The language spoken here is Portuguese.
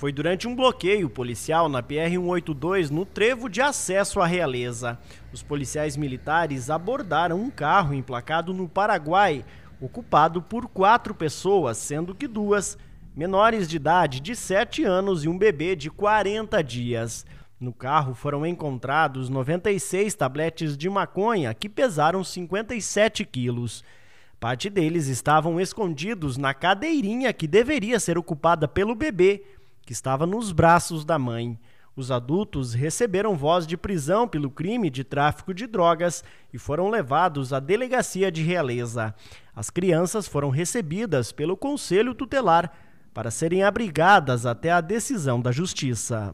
foi durante um bloqueio policial na PR-182 no trevo de acesso à realeza. Os policiais militares abordaram um carro emplacado no Paraguai, ocupado por quatro pessoas, sendo que duas menores de idade de 7 anos e um bebê de 40 dias. No carro foram encontrados 96 tabletes de maconha que pesaram 57 quilos. Parte deles estavam escondidos na cadeirinha que deveria ser ocupada pelo bebê, que estava nos braços da mãe. Os adultos receberam voz de prisão pelo crime de tráfico de drogas e foram levados à delegacia de realeza. As crianças foram recebidas pelo conselho tutelar para serem abrigadas até a decisão da justiça.